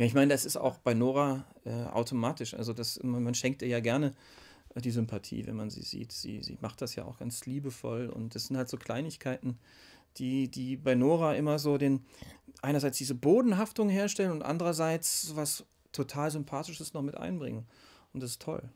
Ja, ich meine, das ist auch bei Nora äh, automatisch. Also das, man schenkt ihr ja gerne äh, die Sympathie, wenn man sie sieht. Sie, sie macht das ja auch ganz liebevoll und das sind halt so Kleinigkeiten, die, die bei Nora immer so den, einerseits diese Bodenhaftung herstellen und andererseits was total Sympathisches noch mit einbringen. Und das ist toll.